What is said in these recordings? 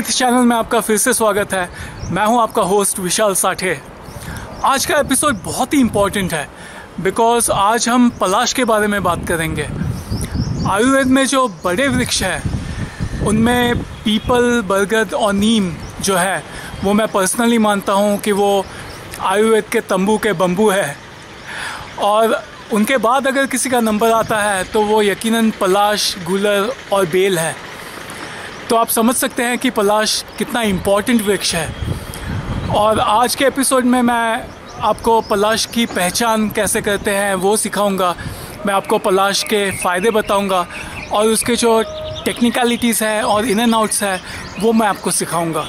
health channel में आपका फिर से स्वागत है मैं हूं आपका होस्ट विशाल साठे आज का एपिसोड बहुत ही इम्पोर्टेंट है बिकॉज आज हम पलाश के बारे में बात करेंगे आयुर्वेद में जो बड़े वृक्ष हैं उनमें पीपल बरगद और नीम जो है वो मैं पर्सनली मानता हूँ कि वो आयुर्वेद के तंबू के बम्बू है और उनके बाद अगर किसी का नंबर आता है तो वो यकीनन पलाश गुलर और बेल है तो आप समझ सकते हैं कि पलाश कितना इम्पोर्टेंट वृक्ष है और आज के एपिसोड में मैं आपको पलाश की पहचान कैसे करते हैं वो सिखाऊंगा मैं आपको पलाश के फ़ायदे बताऊंगा और उसके जो टेक्निकलिटीज़ हैं और इन एंड आउट्स हैं वो मैं आपको सिखाऊंगा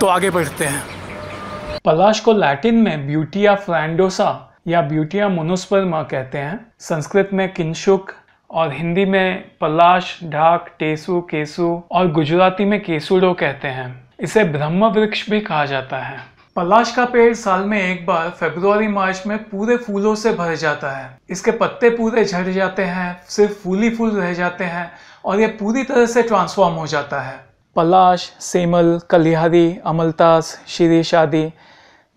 तो आगे बढ़ते हैं पलाश को लैटिन में ब्यूटिया फ्लैंडोसा या ब्यूटिया मोनोस्पर्मा कहते हैं संस्कृत में किन्शुक और हिंदी में पलाश ढाक टेसु केसु और गुजराती में केसुडो कहते हैं इसे ब्रह्म वृक्ष भी कहा जाता है पलाश का पेड़ साल में एक बार फरवरी मार्च में पूरे फूलों से भर जाता है इसके पत्ते पूरे झड़ जाते हैं सिर्फ फूली फूल रह जाते हैं और यह पूरी तरह से ट्रांसफॉर्म हो जाता है पलाश सेमल कलिहारी अमलतास श्री शादी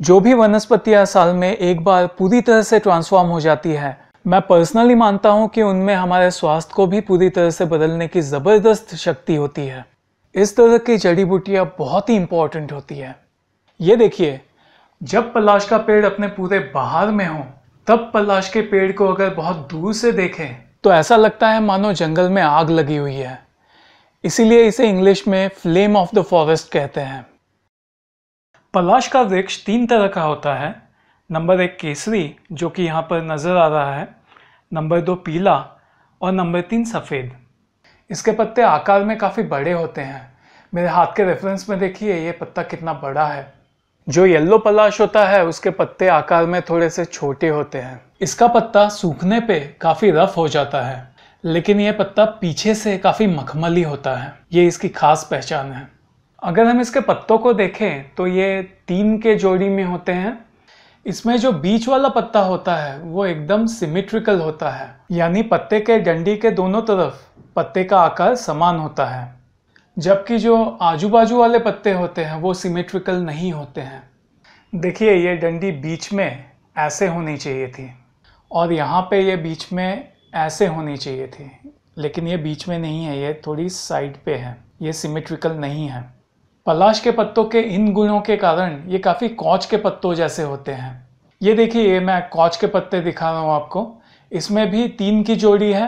जो भी वनस्पतियाँ साल में एक बार पूरी तरह से ट्रांसफॉर्म हो जाती है मैं पर्सनली मानता हूँ कि उनमें हमारे स्वास्थ्य को भी पूरी तरह से बदलने की ज़बरदस्त शक्ति होती है इस तरह की जड़ी बूटियाँ बहुत ही इंपॉर्टेंट होती है ये देखिए जब पलाश का पेड़ अपने पूरे बाहर में हो तब पलाश के पेड़ को अगर बहुत दूर से देखें तो ऐसा लगता है मानो जंगल में आग लगी हुई है इसीलिए इसे इंग्लिश में फ्लेम ऑफ द फॉरेस्ट कहते हैं पलाश का वृक्ष तीन तरह का होता है नंबर एक केसरी जो कि यहाँ पर नज़र आ रहा है नंबर दो पीला और नंबर तीन सफ़ेद इसके पत्ते आकार में काफ़ी बड़े होते हैं मेरे हाथ के रेफरेंस में देखिए ये पत्ता कितना बड़ा है जो येलो पलाश होता है उसके पत्ते आकार में थोड़े से छोटे होते हैं इसका पत्ता सूखने पे काफ़ी रफ हो जाता है लेकिन यह पत्ता पीछे से काफ़ी मखमली होता है ये इसकी खास पहचान है अगर हम इसके पत्तों को देखें तो ये तीन के जोड़ी में होते हैं इसमें जो बीच वाला पत्ता होता है वो एकदम सिमेट्रिकल होता है यानी पत्ते के डंडी के दोनों तरफ पत्ते का आकार समान होता है जबकि जो आजू बाजू वाले पत्ते होते हैं वो सिमेट्रिकल नहीं होते हैं देखिए ये डंडी बीच में ऐसे होनी चाहिए थी और यहाँ पे ये बीच में ऐसे होनी चाहिए थी लेकिन ये बीच में नहीं है ये थोड़ी साइड पे है ये सिमेट्रिकल नहीं है पलाश के पत्तों के इन गुणों के कारण ये काफ़ी कौच के पत्तों जैसे होते हैं ये देखिए ये मैं कौच के पत्ते दिखा रहा हूँ आपको इसमें भी तीन की जोड़ी है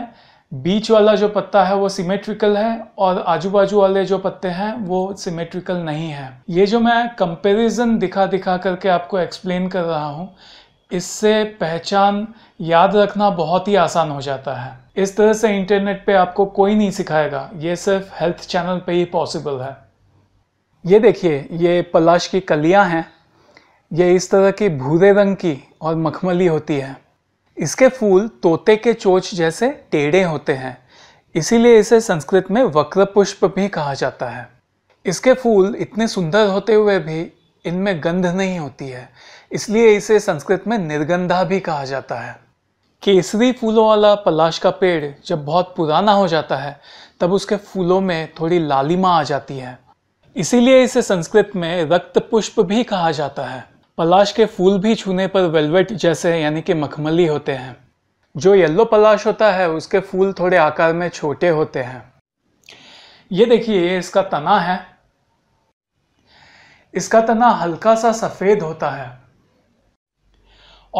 बीच वाला जो पत्ता है वो सिमेट्रिकल है और आजू बाजू वाले जो पत्ते हैं वो सिमेट्रिकल नहीं है ये जो मैं कंपेरिजन दिखा दिखा करके आपको एक्सप्लेन कर रहा हूँ इससे पहचान याद रखना बहुत ही आसान हो जाता है इस तरह से इंटरनेट पे आपको कोई नहीं सिखाएगा ये सिर्फ हेल्थ चैनल पे ही पॉसिबल है ये देखिए ये पलाश की कलियां हैं ये इस तरह की भूरे रंग की और मखमली होती है इसके फूल तोते के चोच जैसे टेढ़े होते हैं इसीलिए इसे संस्कृत में वक्र पुष्प भी कहा जाता है इसके फूल इतने सुंदर होते हुए भी इनमें गंध नहीं होती है इसलिए इसे संस्कृत में निर्गंधा भी कहा जाता है केसरी फूलों वाला पलाश का पेड़ जब बहुत पुराना हो जाता है तब उसके फूलों में थोड़ी लालिमा आ जाती है इसीलिए इसे संस्कृत में रक्त पुष्प भी कहा जाता है पलाश के फूल भी छूने पर वेलवेट जैसे यानी कि मखमली होते हैं जो येल्लो पलाश होता है उसके फूल थोड़े आकार में छोटे होते हैं ये देखिए इसका तना है इसका तना हल्का सा सफ़ेद होता है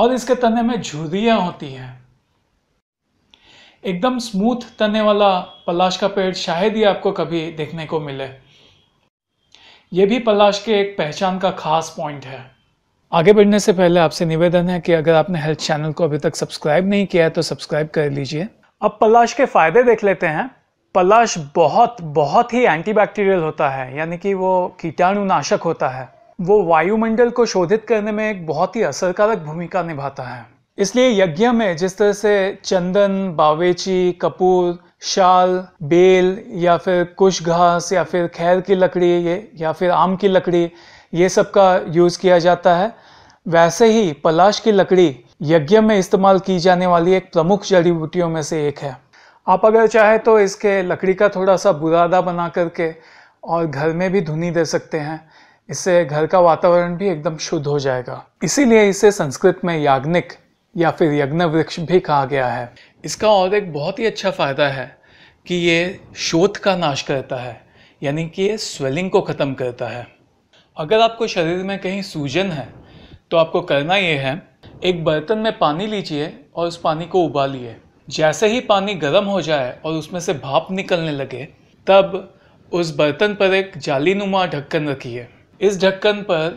और इसके तने में झुरियां होती हैं एकदम स्मूथ तने वाला पलाश का पेड़ शायद ही आपको कभी देखने को मिले ये भी पलाश के एक पहचान का खास पॉइंट है आगे बढ़ने से पहले आपसे निवेदन है कि अगर आपने हेल्थ चैनल को अभी तक सब्सक्राइब नहीं किया है तो सब्सक्राइब कर लीजिए अब पलाश के फ़ायदे देख लेते हैं पलाश बहुत बहुत ही एंटीबैक्टीरियल होता है यानी कि वो कीटाणुनाशक होता है वो वायुमंडल को शोधित करने में एक बहुत ही असरकारक भूमिका निभाता है इसलिए यज्ञ में जिस तरह से चंदन बावेची कपूर शाल बेल या फिर कुश घास या फिर खैर की लकड़ी ये या फिर आम की लकड़ी ये सब का यूज़ किया जाता है वैसे ही पलाश की लकड़ी यज्ञ में इस्तेमाल की जाने वाली एक प्रमुख जड़ी बूटियों में से एक है आप अगर चाहे तो इसके लकड़ी का थोड़ा सा बुरादा बना करके और घर में भी धुनी दे सकते हैं इससे घर का वातावरण भी एकदम शुद्ध हो जाएगा इसीलिए इसे संस्कृत में याग्निक या फिर यज्ञ वृक्ष भी कहा गया है इसका और एक बहुत ही अच्छा फ़ायदा है कि ये शोध का नाश करता है यानी कि ये स्वेलिंग को ख़त्म करता है अगर आपको शरीर में कहीं सूजन है तो आपको करना ये है एक बर्तन में पानी लीजिए और उस पानी को उबालिए जैसे ही पानी गर्म हो जाए और उसमें से भाप निकलने लगे तब उस बर्तन पर एक जालीनुमा ढक्कन रखिए इस ढक्कन पर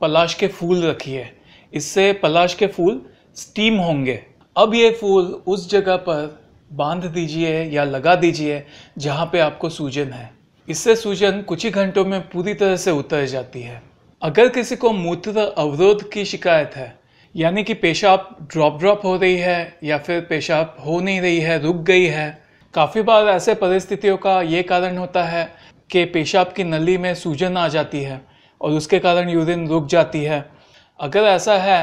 पलाश के फूल रखिए इससे पलाश के फूल स्टीम होंगे अब ये फूल उस जगह पर बांध दीजिए या लगा दीजिए जहाँ पे आपको सूजन है इससे सूजन कुछ ही घंटों में पूरी तरह से उतर जाती है अगर किसी को मूत्र अवरोध की शिकायत है यानी कि पेशाब ड्रॉप ड्रॉप हो रही है या फिर पेशाब हो नहीं रही है रुक गई है काफ़ी बार ऐसे परिस्थितियों का ये कारण होता है कि पेशाब की नली में सूजन आ जाती है और उसके कारण यूरिन रुक जाती है अगर ऐसा है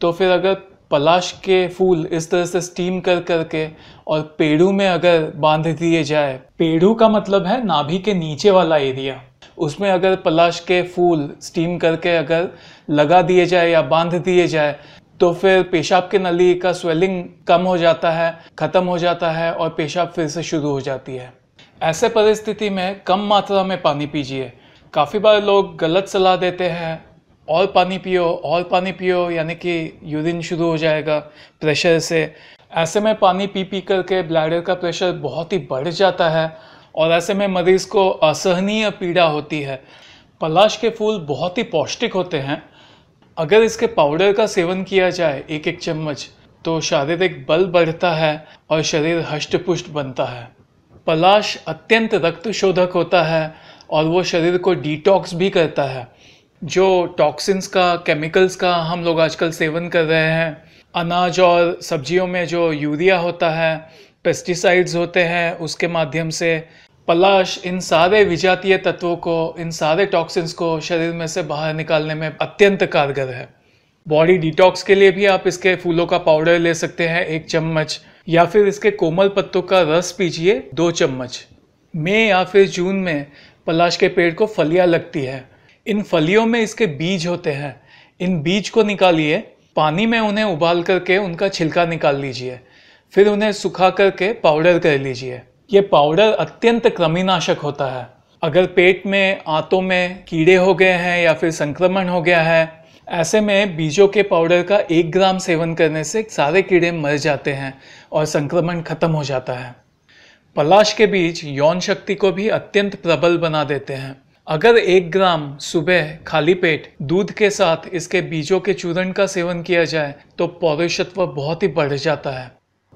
तो फिर अगर पलाश के फूल इस तरह से स्टीम कर करके और पेड़ू में अगर बांध दिए जाए पेड़ू का मतलब है नाभि के नीचे वाला एरिया उसमें अगर पलाश के फूल स्टीम करके अगर लगा दिए जाए या बांध दिए जाए तो फिर पेशाब के नली का स्वेलिंग कम हो जाता है ख़त्म हो जाता है और पेशाब फिर से शुरू हो जाती है ऐसे परिस्थिति में कम मात्रा में पानी पीजिए काफ़ी बार लोग गलत सलाह देते हैं और पानी पियो और पानी पियो यानी कि यूरिन शुरू हो जाएगा प्रेशर से ऐसे में पानी पी पी करके ब्लैडर का प्रेशर बहुत ही बढ़ जाता है और ऐसे में मरीज़ को असहनीय पीड़ा होती है पलाश के फूल बहुत ही पौष्टिक होते हैं अगर इसके पाउडर का सेवन किया जाए एक एक चम्मच तो शारीरिक बल बढ़ता है और शरीर हष्टपुष्ट बनता है पलाश अत्यंत रक्त शोधक होता है और वो शरीर को डिटॉक्स भी करता है जो टॉक्सिन्स का केमिकल्स का हम लोग आजकल सेवन कर रहे हैं अनाज और सब्जियों में जो यूरिया होता है पेस्टिसाइड्स होते हैं उसके माध्यम से पलाश इन सारे विजातीय तत्वों को इन सारे टॉक्सिन्स को शरीर में से बाहर निकालने में अत्यंत कारगर है बॉडी डिटॉक्स के लिए भी आप इसके फूलों का पाउडर ले सकते हैं एक चम्मच या फिर इसके कोमल पत्तों का रस पीजिए दो चम्मच मई या फिर जून में पलाश के पेड़ को फलियाँ लगती है इन फलियों में इसके बीज होते हैं इन बीज को निकालिए पानी में उन्हें उबाल करके उनका छिलका निकाल लीजिए फिर उन्हें सुखा करके पाउडर कर लीजिए ये पाउडर अत्यंत कृमिनाशक होता है अगर पेट में आंतों में कीड़े हो गए हैं या फिर संक्रमण हो गया है ऐसे में बीजों के पाउडर का एक ग्राम सेवन करने से सारे कीड़े मर जाते हैं और संक्रमण खत्म हो जाता है पलाश के बीज यौन शक्ति को भी अत्यंत प्रबल बना देते हैं अगर एक ग्राम सुबह खाली पेट दूध के साथ इसके बीजों के चूर्ण का सेवन किया जाए तो पौरुषत्व बहुत ही बढ़ जाता है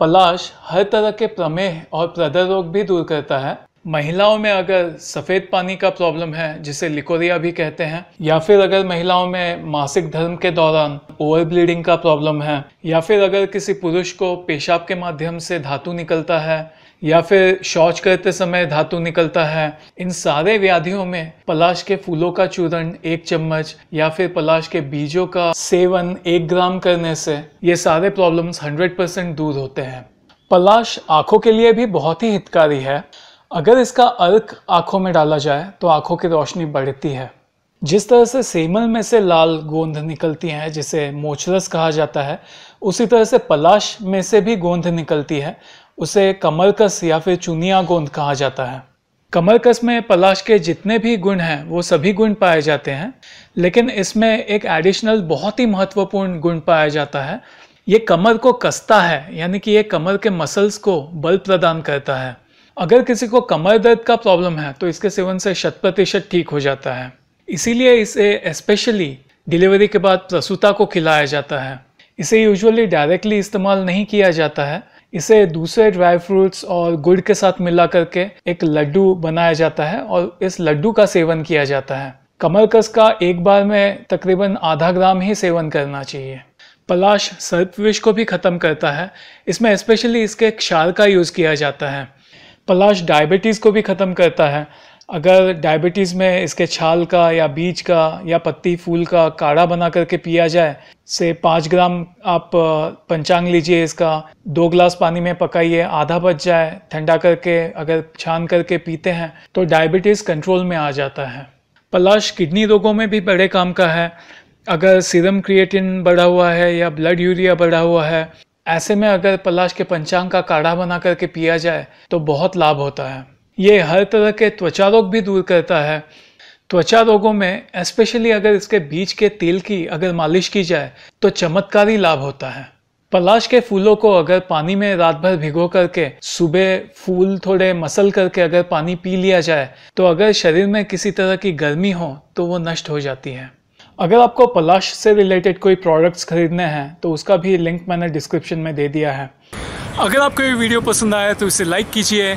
पलाश हर तरह के प्रमेह और प्रदर रोग भी दूर करता है महिलाओं में अगर सफ़ेद पानी का प्रॉब्लम है जिसे लिकोरिया भी कहते हैं या फिर अगर महिलाओं में मासिक धर्म के दौरान ओवर ब्लीडिंग का प्रॉब्लम है या फिर अगर किसी पुरुष को पेशाब के माध्यम से धातु निकलता है या फिर शौच करते समय धातु निकलता है इन सारे व्याधियों में पलाश के फूलों का चूर्ण एक चम्मच या फिर पलाश के बीजों का सेवन एक ग्राम करने से ये सारे प्रॉब्लम्स परसेंट दूर होते हैं पलाश आंखों के लिए भी बहुत ही हितकारी है अगर इसका अर्क आंखों में डाला जाए तो आंखों की रोशनी बढ़ती है जिस तरह से सेमल में से लाल गोंद निकलती है जिसे मोचरस कहा जाता है उसी तरह से पलाश में से भी गोंद निकलती है उसे कमलकस या फिर चूनिया गोंद कहा जाता है कमलकस में पलाश के जितने भी गुण हैं वो सभी गुण पाए जाते हैं लेकिन इसमें एक एडिशनल बहुत ही महत्वपूर्ण गुण पाया जाता है ये कमर को कसता है यानी कि ये कमर के मसल्स को बल प्रदान करता है अगर किसी को कमर दर्द का प्रॉब्लम है तो इसके सेवन से शत प्रतिशत ठीक हो जाता है इसीलिए इसे स्पेशली डिलीवरी के बाद प्रसूता को खिलाया जाता है इसे यूजुअली डायरेक्टली इस्तेमाल नहीं किया जाता है इसे दूसरे ड्राई फ्रूट्स और गुड़ के साथ मिला करके एक लड्डू बनाया जाता है और इस लड्डू का सेवन किया जाता है कमलकस का एक बार में तकरीबन आधा ग्राम ही सेवन करना चाहिए पलाश सर्पविष को भी ख़त्म करता है इसमें स्पेशली इसके क्षार का यूज़ किया जाता है पलाश डायबिटीज़ को भी ख़त्म करता है अगर डायबिटीज़ में इसके छाल का या बीज का या पत्ती फूल का काढ़ा बना करके पिया जाए से पाँच ग्राम आप पंचांग लीजिए इसका दो ग्लास पानी में पकाइए आधा बच जाए ठंडा करके अगर छान करके पीते हैं तो डायबिटीज़ कंट्रोल में आ जाता है पलाश किडनी रोगों में भी बड़े काम का है अगर सीरम क्रिएटिन बढ़ा हुआ है या ब्लड यूरिया बढ़ा हुआ है ऐसे में अगर पलाश के पंचांग का काढ़ा बना करके पिया जाए तो बहुत लाभ होता है ये हर तरह के त्वचा रोग भी दूर करता है त्वचा रोगों में स्पेशली अगर इसके बीज के तेल की अगर मालिश की जाए तो चमत्कारी लाभ होता है पलाश के फूलों को अगर पानी में रात भर भिगो करके सुबह फूल थोड़े मसल करके अगर पानी पी लिया जाए तो अगर शरीर में किसी तरह की गर्मी हो तो वो नष्ट हो जाती है अगर आपको पलाश से रिलेटेड कोई प्रोडक्ट्स खरीदने हैं तो उसका भी लिंक मैंने डिस्क्रिप्शन में दे दिया है अगर आपको ये वीडियो पसंद आया तो इसे लाइक कीजिए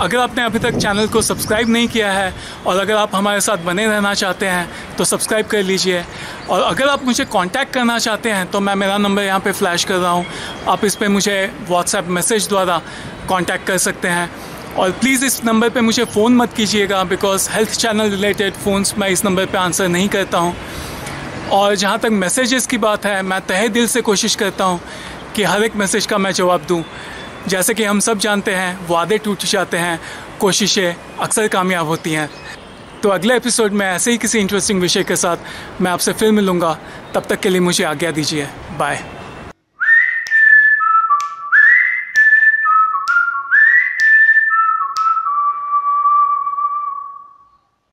अगर आपने अभी तक चैनल को सब्सक्राइब नहीं किया है और अगर आप हमारे साथ बने रहना चाहते हैं तो सब्सक्राइब कर लीजिए और अगर आप मुझे कांटेक्ट करना चाहते हैं तो मैं मेरा नंबर यहाँ पे फ्लैश कर रहा हूँ आप इस पर मुझे व्हाट्सएप मैसेज द्वारा कांटेक्ट कर सकते हैं और प्लीज़ इस नंबर पर मुझे फ़ोन मत कीजिएगा because health channel related phones मैं इस नंबर पर आंसर नहीं करता हूँ और जहाँ तक मैसेजेस की बात है मैं तहे दिल से कोशिश करता हूँ कि हर एक मैसेज का मैं जवाब दूँ जैसे कि हम सब जानते हैं वादे टूट जाते हैं कोशिशें अक्सर कामयाब होती हैं तो अगले एपिसोड में ऐसे ही किसी इंटरेस्टिंग विषय के साथ मैं आपसे फिर मिलूँगा तब तक के लिए मुझे आज्ञा दीजिए बाय